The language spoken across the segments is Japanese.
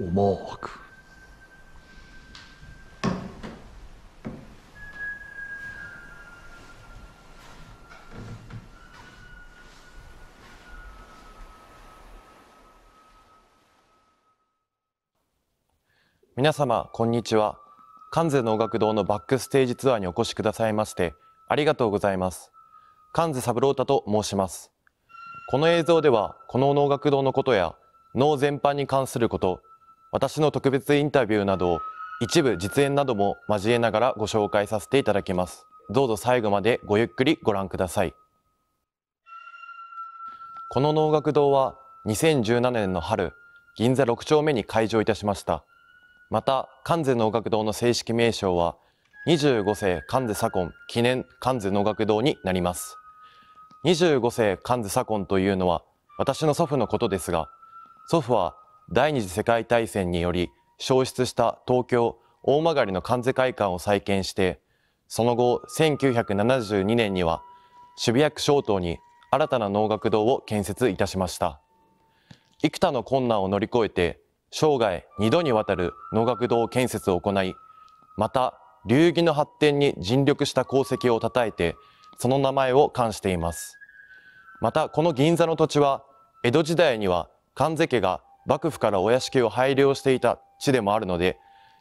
思うく皆様こんにちは関西能楽堂のバックステージツアーにお越しくださいましてありがとうございます関西三郎太と申しますこの映像ではこの能楽堂のことや能全般に関すること私の特別インタビューなど一部実演なども交えながらご紹介させていただきますどうぞ最後までごゆっくりご覧くださいこの能楽堂は2017年の春銀座6丁目に開場いたしましたまた関西能楽堂の正式名称は25世関西左近記念関西能楽堂になります25世関西左近というのは私の祖父のことですが祖父は第二次世界大戦により消失した東京大曲の関西会館を再建してその後1972年には渋谷区小東に新たな能楽堂を建設いたしました幾多の困難を乗り越えて生涯2度にわたる能楽堂建設を行いまた流儀の発展に尽力した功績を称えてその名前を冠していますまたこの銀座の土地は江戸時代には関瀬家が幕府からお屋敷を拝領していた地でもあるので、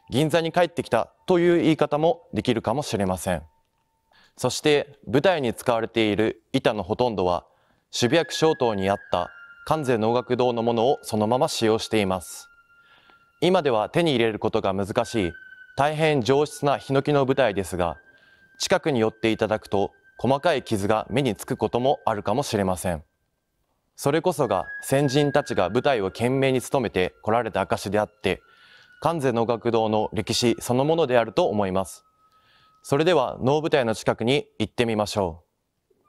銀座に帰ってきたという言い方もできるかもしれません。そして舞台に使われている板のほとんどは渋谷区小東にあった関西能楽堂のものをそのまま使用しています。今では手に入れることが難しい大変上質なヒノキの舞台ですが、近くに寄っていただくと細かい傷が目につくこともあるかもしれません。それこそが先人たちが舞台を懸命に務めてこられた証であって関西能楽堂の歴史そのものであると思いますそれでは能舞台の近くに行ってみましょう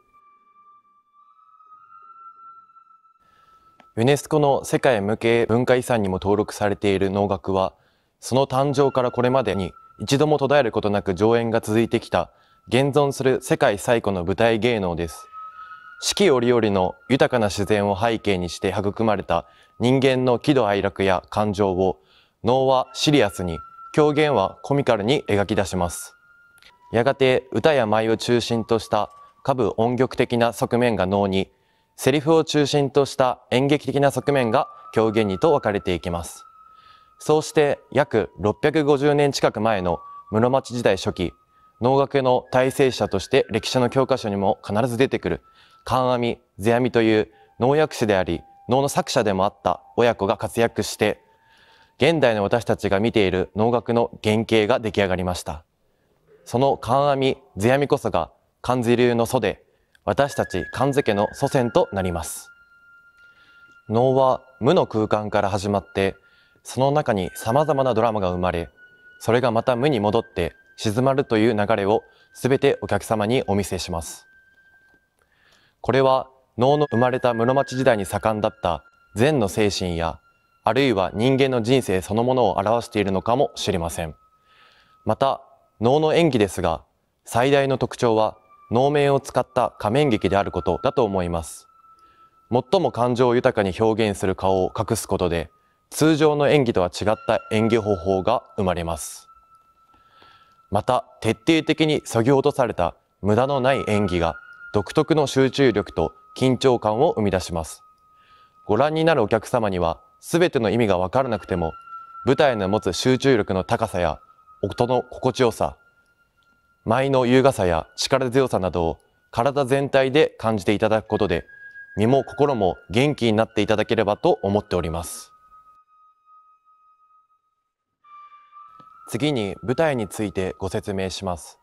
ユネスコの世界無形文化遺産にも登録されている能楽はその誕生からこれまでに一度も途絶えることなく上演が続いてきた現存する世界最古の舞台芸能です四季折々の豊かな自然を背景にして育まれた人間の喜怒哀楽や感情を能はシリアスに狂言はコミカルに描き出しますやがて歌や舞を中心とした歌舞音曲的な側面が能にセリフを中心とした演劇的な側面が狂言にと分かれていきますそうして約650年近く前の室町時代初期能楽の体制者として歴史の教科書にも必ず出てくる観阿弥、世阿弥という能薬師であり、能の作者でもあった親子が活躍して、現代の私たちが見ている能楽の原型が出来上がりました。その観阿弥、世阿弥こそが漢字流の祖で、私たち漢字家の祖先となります。能は無の空間から始まって、その中に様々なドラマが生まれ、それがまた無に戻って静まるという流れをすべてお客様にお見せします。これは能の生まれた室町時代に盛んだった禅の精神やあるいは人間の人生そのものを表しているのかもしれませんまた能の演技ですが最大の特徴は能面を使った仮面劇であることだと思います最も感情を豊かに表現する顔を隠すことで通常の演技とは違った演技方法が生まれますまた徹底的に削ぎ落とされた無駄のない演技が独特の集中力と緊張感を生み出します。ご覧になるお客様には全ての意味がわからなくても、舞台の持つ集中力の高さや音の心地よさ、舞の優雅さや力強さなどを体全体で感じていただくことで、身も心も元気になっていただければと思っております。次に舞台についてご説明します。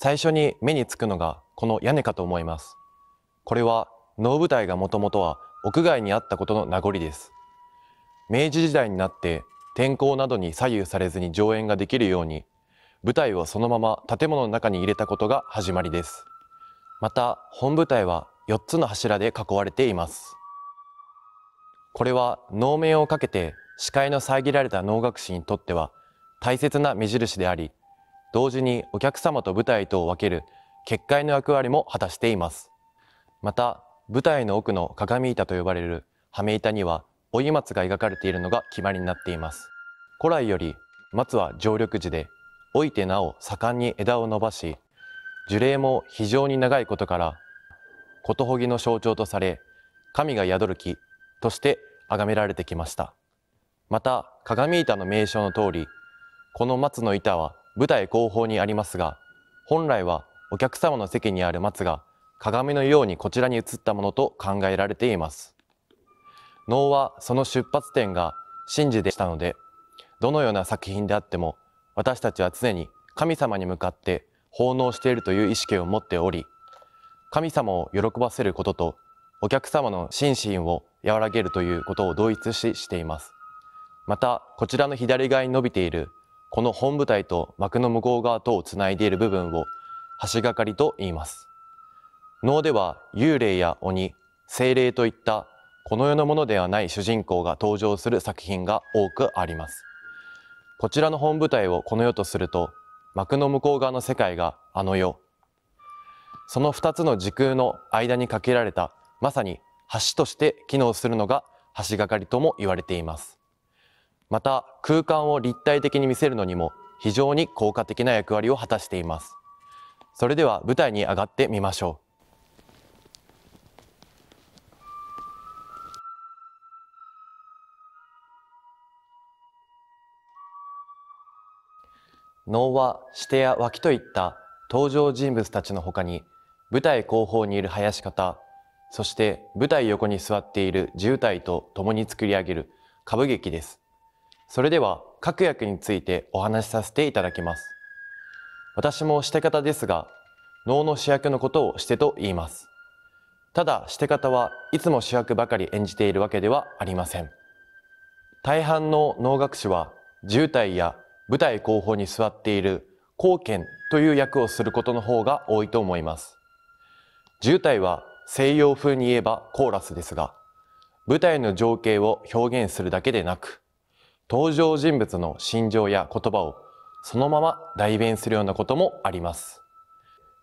最初に目につくのがこの屋根かと思います。これは能舞台がもともとは屋外にあったことの名残です。明治時代になって天候などに左右されずに上演ができるように舞台をそのまま建物の中に入れたことが始まりです。また本舞台は4つの柱で囲われています。これは能面をかけて視界の遮られた能楽師にとっては大切な目印であり同時にお客様と舞台とを分ける結界の役割も果たしています。また、舞台の奥の鏡板と呼ばれる羽目板には追松が描かれているのが決まりになっています。古来より松は常緑樹で、老いてなお盛んに枝を伸ばし、樹齢も非常に長いことから、ことほぎの象徴とされ、神が宿る木として崇められてきました。また、鏡板の名称の通り、この松の板は舞台後方にありますが本来はお客様の席にある松が鏡のようにこちらに映ったものと考えられています能はその出発点が神事でしたのでどのような作品であっても私たちは常に神様に向かって奉納しているという意識を持っており神様を喜ばせることとお客様の心身を和らげるということを同一視していますまたこちらの左側に伸びているこの本部隊と幕の向こう側とをつないでいる部分を橋がかりと言います。能では幽霊や鬼、精霊といったこの世のものではない主人公が登場する作品が多くあります。こちらの本舞台をこの世とすると、幕の向こう側の世界があの世。その二つの時空の間にかけられた、まさに橋として機能するのが橋がかりとも言われています。また空間を立体的に見せるのにも非常に効果的な役割を果たしていますそれでは舞台に上がってみましょう能は指定や脇といった登場人物たちのほかに舞台後方にいる林方そして舞台横に座っている渋滞と共に作り上げる歌舞劇ですそれでは確約についてお話しさせていただきます。私もして方ですが、能の主役のことをしてと言います。ただして方はいつも主役ばかり演じているわけではありません。大半の能楽師は渋滞や舞台後方に座っている貢献という役をすることの方が多いと思います。渋滞は西洋風に言えばコーラスですが、舞台の情景を表現するだけでなく、登場人物の心情や言葉をそのまま代弁するようなこともあります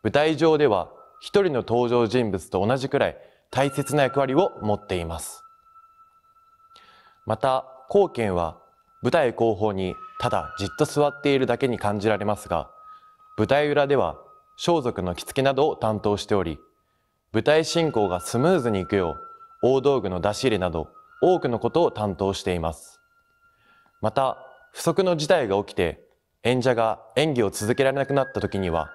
舞台上では一人の登場人物と同じくらい大切な役割を持っていますまた後見は舞台後方にただじっと座っているだけに感じられますが舞台裏では装束の着付けなどを担当しており舞台進行がスムーズにいくよう大道具の出し入れなど多くのことを担当していますまた不測の事態が起きて演者が演技を続けられなくなった時には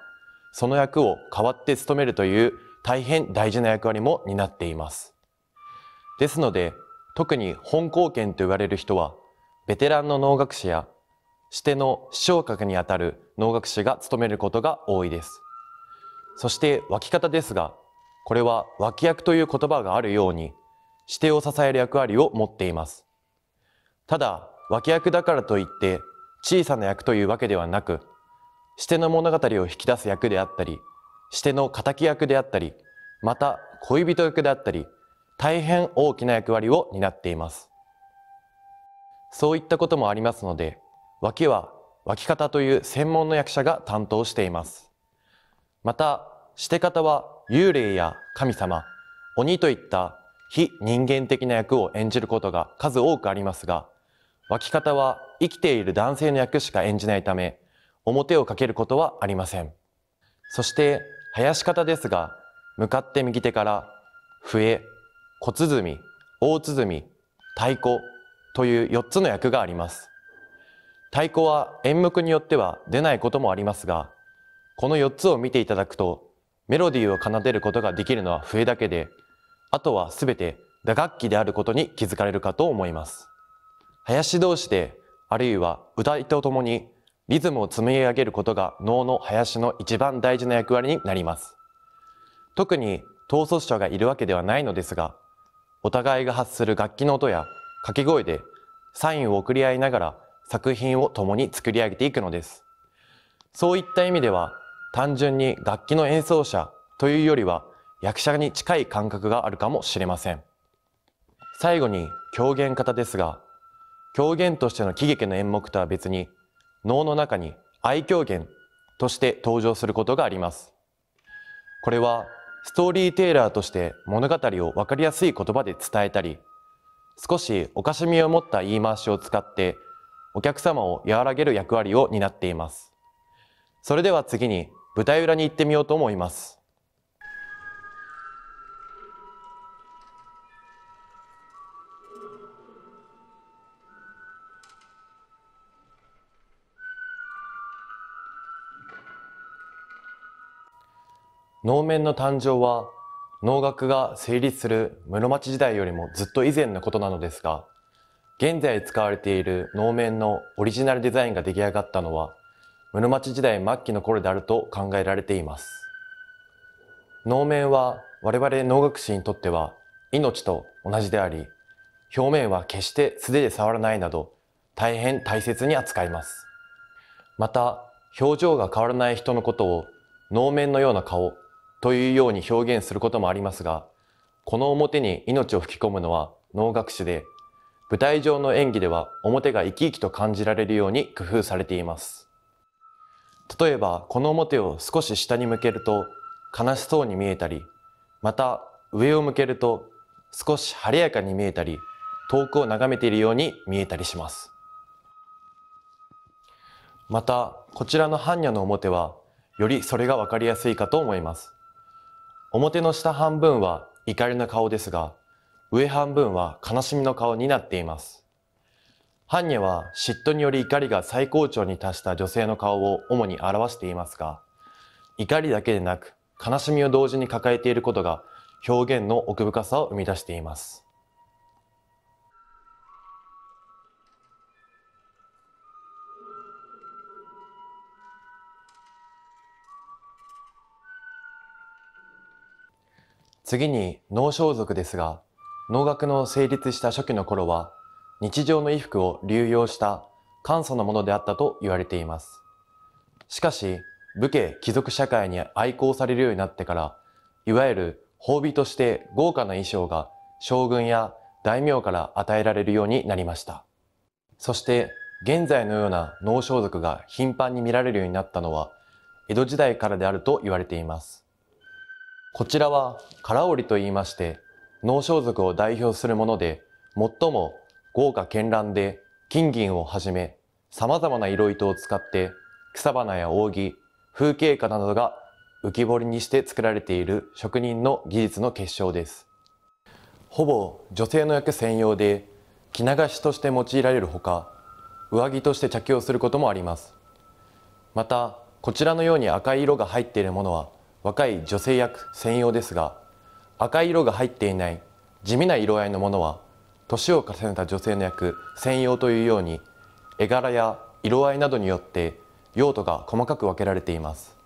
その役を代わって務めるという大変大事な役割も担っています。ですので特に本貢献と言われる人はベテランの能楽師や指定の視聴覚にあたる能楽師が務めることが多いです。そして脇方ですがこれは脇役という言葉があるように指定を支える役割を持っています。ただ脇役だからといって小さな役というわけではなく、しての物語を引き出す役であったり、しての敵役であったり、また恋人役であったり、大変大きな役割を担っています。そういったこともありますので、脇は脇方という専門の役者が担当しています。また、して方は幽霊や神様、鬼といった非人間的な役を演じることが数多くありますが、脇方は生きている男性の役しか演じないため、表をかけることはありません。そして、林方ですが、向かって右手から、笛、小鼓、大鼓、太鼓という4つの役があります。太鼓は演目によっては出ないこともありますが、この4つを見ていただくと、メロディーを奏でることができるのは笛だけで、あとはすべて打楽器であることに気づかれるかと思います。林同士で、あるいは歌いとともにリズムを積み上げることが能の林の一番大事な役割になります。特に統率者がいるわけではないのですが、お互いが発する楽器の音や掛け声でサインを送り合いながら作品を共に作り上げていくのです。そういった意味では単純に楽器の演奏者というよりは役者に近い感覚があるかもしれません。最後に狂言方ですが、狂言としての喜劇の演目とは別に能の中に愛狂言として登場することがあります。これはストーリーテイラーとして物語を分かりやすい言葉で伝えたり、少しおかしみを持った言い回しを使ってお客様を和らげる役割を担っています。それでは次に舞台裏に行ってみようと思います。能面の誕生は能楽が成立する室町時代よりもずっと以前のことなのですが現在使われている能面のオリジナルデザインが出来上がったのは室町時代末期の頃であると考えられています能面は我々能楽師にとっては命と同じであり表面は決して素手で触らないなど大変大切に扱いますまた表情が変わらない人のことを能面のような顔というように表現することもありますが、この表に命を吹き込むのは能楽師で、舞台上の演技では表が生き生きと感じられるように工夫されています。例えば、この表を少し下に向けると悲しそうに見えたり、また上を向けると少し晴れやかに見えたり、遠くを眺めているように見えたりします。また、こちらの般若の表は、よりそれがわかりやすいかと思います。表の下半分は怒りの顔ですが、上半分は悲しみの顔になっています。ハンニは嫉妬により怒りが最高潮に達した女性の顔を主に表していますが、怒りだけでなく悲しみを同時に抱えていることが表現の奥深さを生み出しています。次に能装束ですが、能楽の成立した初期の頃は、日常の衣服を流用した簡素なものであったと言われています。しかし、武家貴族社会に愛好されるようになってから、いわゆる褒美として豪華な衣装が将軍や大名から与えられるようになりました。そして、現在のような能装束が頻繁に見られるようになったのは、江戸時代からであると言われています。こちらは唐織と言いまして、農装束を代表するもので、最も豪華絢爛で金銀をはじめ、様々な色糸を使って草花や扇、風景花などが浮き彫りにして作られている職人の技術の結晶です。ほぼ女性の役専用で、着流しとして用いられるほか、上着として着用することもあります。また、こちらのように赤い色が入っているものは、若い女性役専用ですが赤い色が入っていない地味な色合いのものは年を重ねた女性の役専用というように絵柄や色合いなどによって用途が細かく分けられています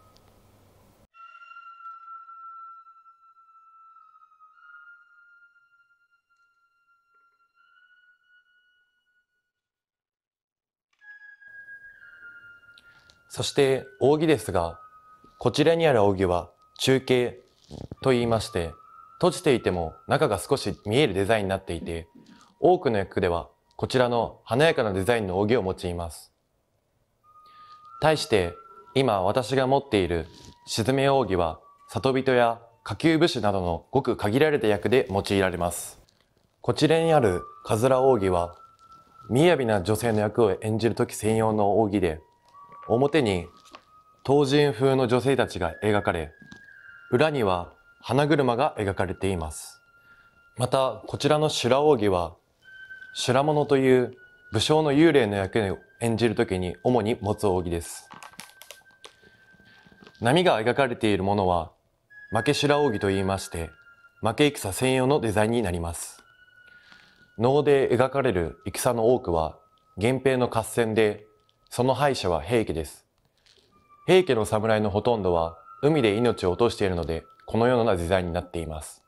そして扇ですがこちらにある扇は中継と言いまして、閉じていても中が少し見えるデザインになっていて、多くの役ではこちらの華やかなデザインの扇を用います。対して今私が持っている沈め扇は里人や下級武士などのごく限られた役で用いられます。こちらにあるカズラ扇は、雅な女性の役を演じる時専用の扇で、表に当人風の女性たちが描かれ、裏には花車が描かれています。また、こちらの修羅扇は、修羅物という武将の幽霊の役を演じるときに主に持つ扇です。波が描かれているものは、負け修羅扇と言いまして、負け戦専用のデザインになります。能で描かれる戦の多くは、源平の合戦で、その敗者は平家です。平家の侍のほとんどは海で命を落としているので、このようなデザインになっています。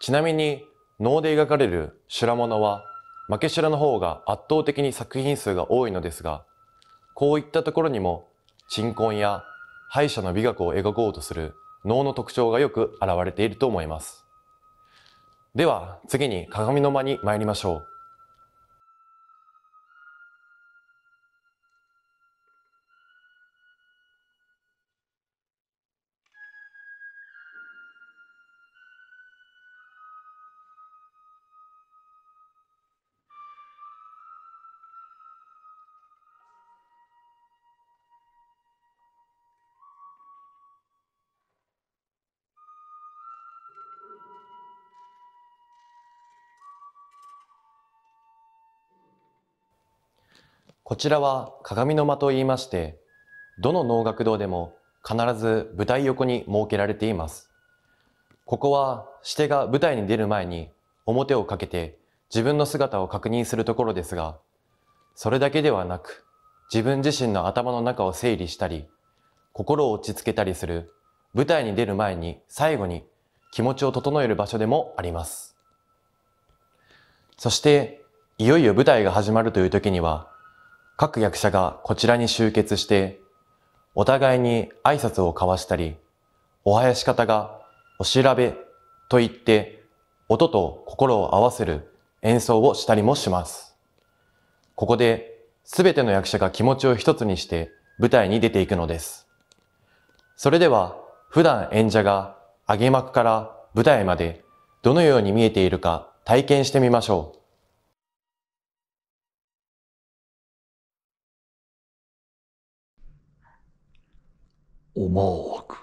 ちなみに、能で描かれる修羅物は、負け修羅の方が圧倒的に作品数が多いのですが、こういったところにも、鎮魂や敗者の美学を描こうとする能の特徴がよく現れていると思います。では、次に鏡の間に参りましょう。こちらは鏡の間と言いまして、どの能楽堂でも必ず舞台横に設けられています。ここは指定が舞台に出る前に表をかけて自分の姿を確認するところですが、それだけではなく、自分自身の頭の中を整理したり、心を落ち着けたりする、舞台に出る前に最後に気持ちを整える場所でもあります。そして、いよいよ舞台が始まるという時には、各役者がこちらに集結して、お互いに挨拶を交わしたり、お囃子方がお調べと言って、音と心を合わせる演奏をしたりもします。ここで、すべての役者が気持ちを一つにして舞台に出ていくのです。それでは、普段演者が上げ幕から舞台までどのように見えているか体験してみましょう。思う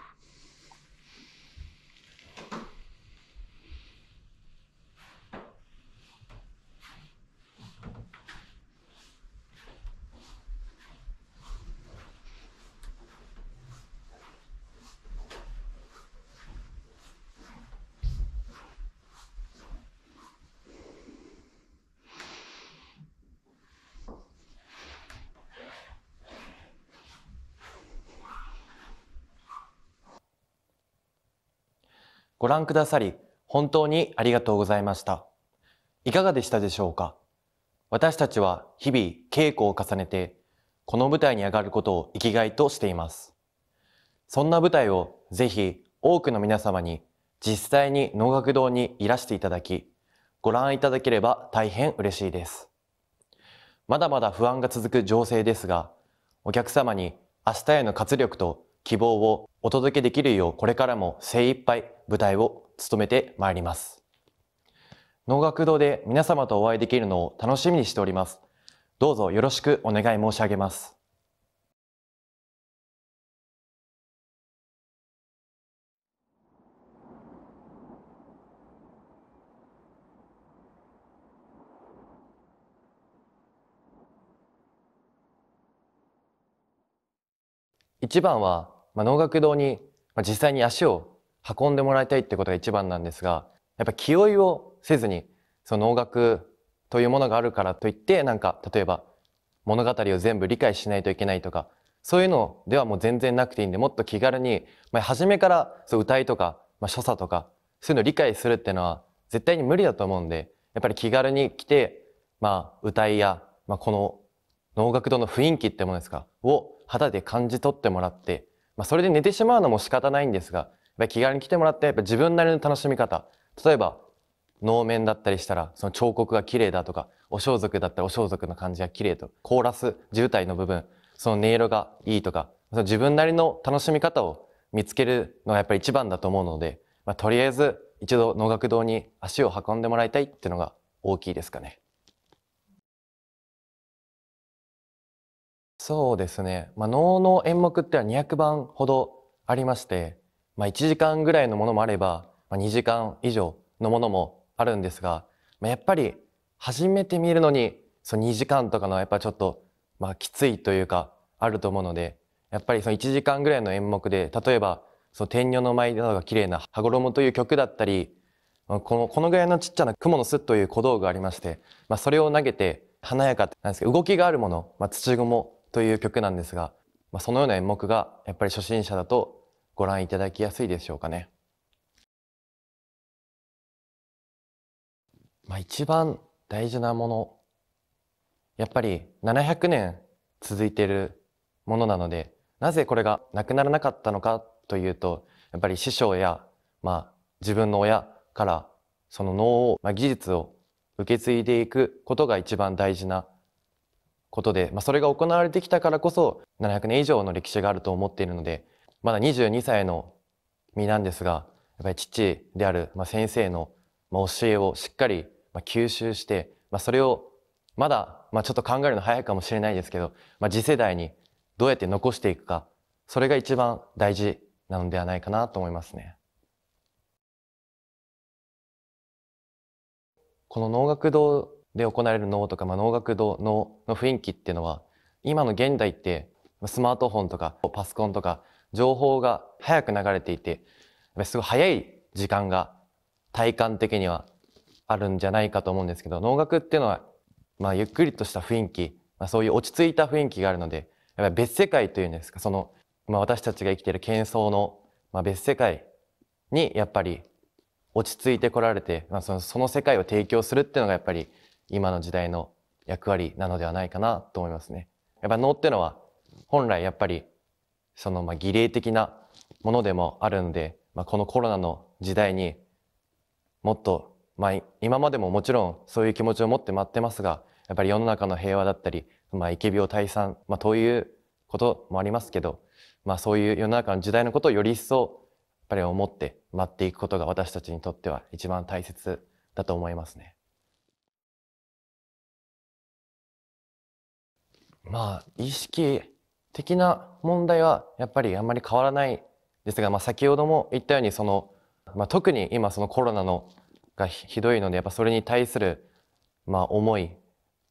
ご覧くださり、本当にありがとうございました。いかがでしたでしょうか私たちは日々稽古を重ねて、この舞台に上がることを生きがいとしています。そんな舞台をぜひ多くの皆様に実際に能楽堂にいらしていただき、ご覧いただければ大変嬉しいです。まだまだ不安が続く情勢ですが、お客様に明日への活力と希望をお届けできるようこれからも精一杯舞台を務めてまいります。能楽堂で皆様とお会いできるのを楽しみにしております。どうぞよろしくお願い申し上げます。一番はまあ、能楽堂に実際に足を運んでもらいたいってことが一番なんですがやっぱ気負いをせずにその能楽というものがあるからといってなんか例えば物語を全部理解しないといけないとかそういうのではもう全然なくていいんでもっと気軽に、まあ、初めからそう歌いとか、まあ、所作とかそういうのを理解するっていうのは絶対に無理だと思うんでやっぱり気軽に来て、まあ、歌いや、まあ、この能楽堂の雰囲気ってものですかを肌で感じ取ってもらってまあ、それで寝てしまうのも仕方ないんですが、気軽に来てもらって、やっぱ自分なりの楽しみ方。例えば、能面だったりしたら、その彫刻が綺麗だとか、お装束だったらお装束の感じが綺麗と、コーラス、渋滞の部分、その音色がいいとか、その自分なりの楽しみ方を見つけるのがやっぱり一番だと思うので、まあ、とりあえず一度能楽堂に足を運んでもらいたいっていうのが大きいですかね。そうですね。まあ、能の演目っては200番ほどありまして、まあ、1時間ぐらいのものもあれば、まあ、2時間以上のものもあるんですが、まあ、やっぱり初めて見るのに、その2時間とかのはやっぱちょっと、まあ、きついというか、あると思うので、やっぱりその1時間ぐらいの演目で、例えば、その天女の舞などが綺麗な羽衣という曲だったり、この、このぐらいのちっちゃな雲の巣という小道具がありまして、まあ、それを投げて、華やかなんですけど、動きがあるもの、まあ、土蜘蛛という曲なんですが、まあ、そのような演目がやっぱり初心者だとご覧いただきやすいでしょうかね。まあ、一番大事なものやっぱり700年続いているものなのでなぜこれがなくならなかったのかというとやっぱり師匠や、まあ、自分の親からその能を、まあ、技術を受け継いでいくことが一番大事なことで、まあ、それが行われてきたからこそ700年以上の歴史があると思っているのでまだ22歳の身なんですがやっぱり父である、まあ、先生の、まあ、教えをしっかり、まあ、吸収して、まあ、それをまだ、まあ、ちょっと考えるの早いかもしれないですけど、まあ、次世代にどうやって残していくかそれが一番大事なのではないかなと思いますね。この能楽堂で行われる能とか、まあ、能楽堂の雰囲気っていうのは今の現代ってスマートフォンとかパソコンとか情報が早く流れていてすごい早い時間が体感的にはあるんじゃないかと思うんですけど能楽っていうのは、まあ、ゆっくりとした雰囲気、まあ、そういう落ち着いた雰囲気があるのでやっぱ別世界というんですかその、まあ、私たちが生きている喧騒の、まあ、別世界にやっぱり落ち着いてこられて、まあ、そのその世界を提供するっていうのがやっぱり今の時代の役割なのではないかなと思いますね。やっぱ能ってのは本来やっぱりそのまあ儀礼的なものでもあるんで、まあ、このコロナの時代にもっと、まあ、今までももちろんそういう気持ちを持って待ってますがやっぱり世の中の平和だったり、まあ、疫病退散、まあ、ということもありますけど、まあ、そういう世の中の時代のことをより一層やっぱり思って待っていくことが私たちにとっては一番大切だと思いますね。まあ、意識的な問題はやっぱりあんまり変わらないですが、まあ、先ほども言ったようにその、まあ、特に今そのコロナのがひどいのでやっぱそれに対する、まあ、思い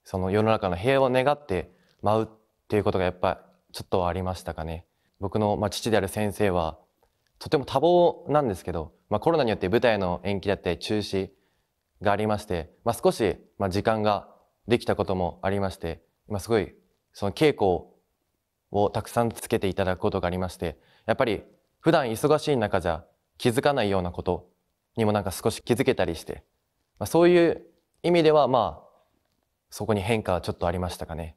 その世の中の平和を願って舞うっていうことがやっぱちょっとありましたかね。僕の、まあ、父である先生はとても多忙なんですけど、まあ、コロナによって舞台の延期だったり中止がありまして、まあ、少し、まあ、時間ができたこともありまして、まあ、すごいその稽古をたくさんつけていただくことがありまして、やっぱり普段忙しい中じゃ気づかないようなことにもなんか少し気づけたりして、まあ、そういう意味ではまあ、そこに変化はちょっとありましたかね。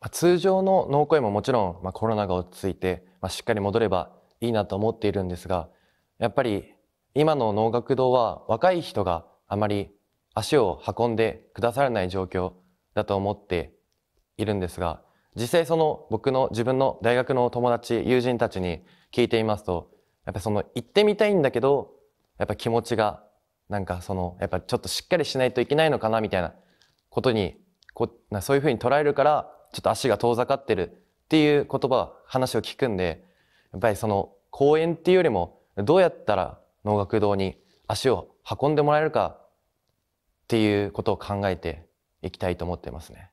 まあ、通常の脳声ももちろん、まあ、コロナが落ち着いて、まあ、しっかり戻ればいいなと思っているんですが、やっぱり今の能楽堂は若い人があまり足を運んでくださらない状況だと思っているんですが、実際その僕の自分の大学の友達、友人たちに聞いていますと、やっぱその行ってみたいんだけど、やっぱ気持ちがなんかその、やっぱちょっとしっかりしないといけないのかなみたいなことに、こなそういうふうに捉えるから、ちょっと足が遠ざかってるっていう言葉、話を聞くんで、やっぱりその公演っていうよりも、どうやったら能楽堂に足を運んでもらえるかっていうことを考えていきたいと思ってますね。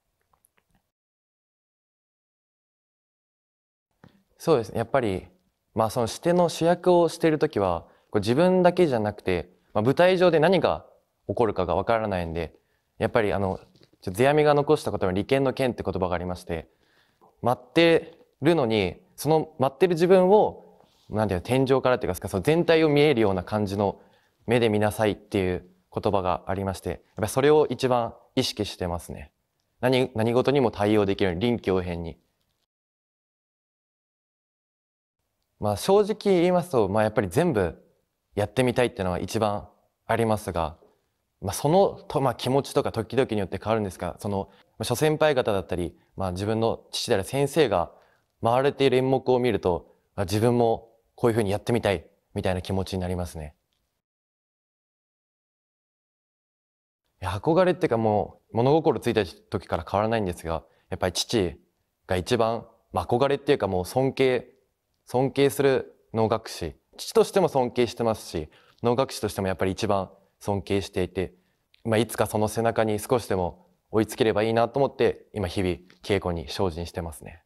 そうですねやっぱり、まあ、その視点の主役をしている時は自分だけじゃなくて、まあ、舞台上で何が起こるかがわからないんでやっぱりあの世阿弥が残した言葉は利権の権って言葉がありまして待ってるのにその待ってる自分をなんていう天井からっていうかその全体を見えるような感じの目で見なさいっていう言葉がありまして、やっぱそれを一番意識してますね。何、何事にも対応できるように、臨機応変に。まあ正直言いますと、まあやっぱり全部やってみたいっていうのは一番ありますが、まあそのと、まあ気持ちとか時々によって変わるんですが、その、諸先輩方だったり、まあ自分の父である先生が回れている演目を見ると、自分もこういうふうにやってみたいみたいな気持ちになりますね。憧れっていうかもう物心ついた時から変わらないんですが、やっぱり父が一番、まあ、憧れっていうかもう尊敬、尊敬する能楽師。父としても尊敬してますし、能楽師としてもやっぱり一番尊敬していて、まあ、いつかその背中に少しでも追いつければいいなと思って、今日々稽古に精進してますね。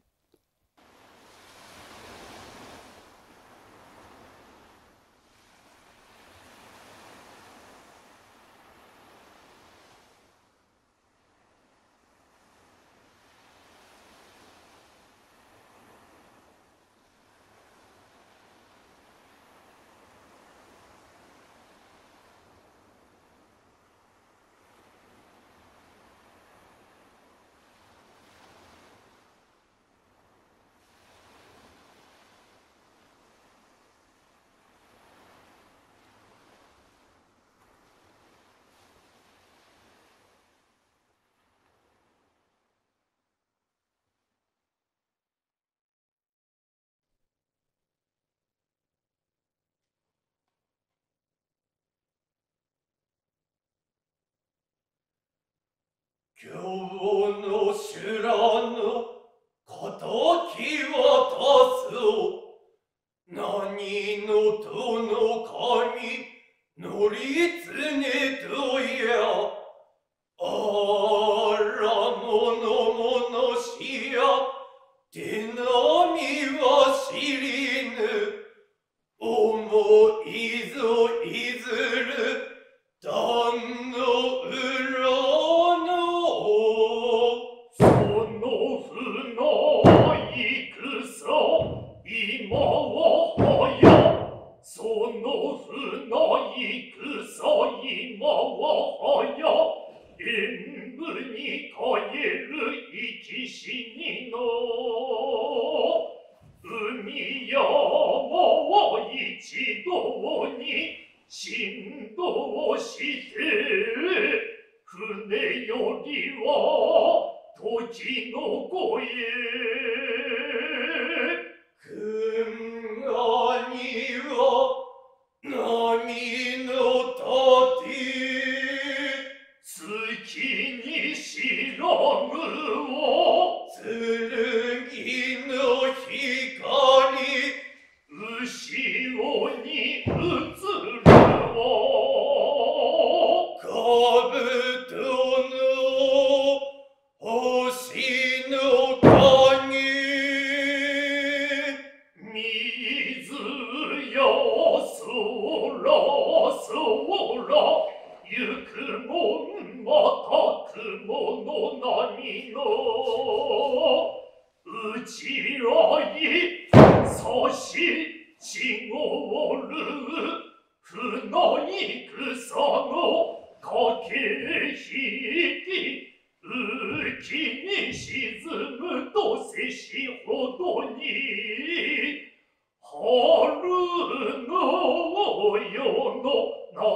今日の修羅の仇を出す何の殿かに乗りつねとやあらものものしや手並みは知りぬ思いぞいずる旦那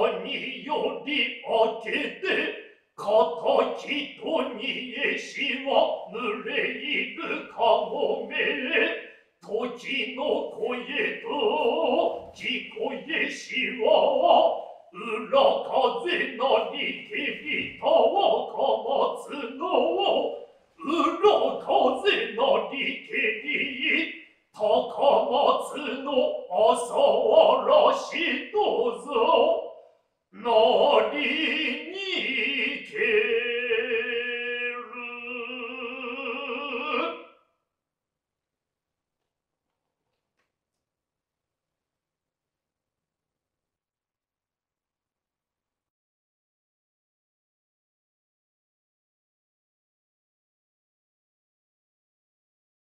ogni io di oggi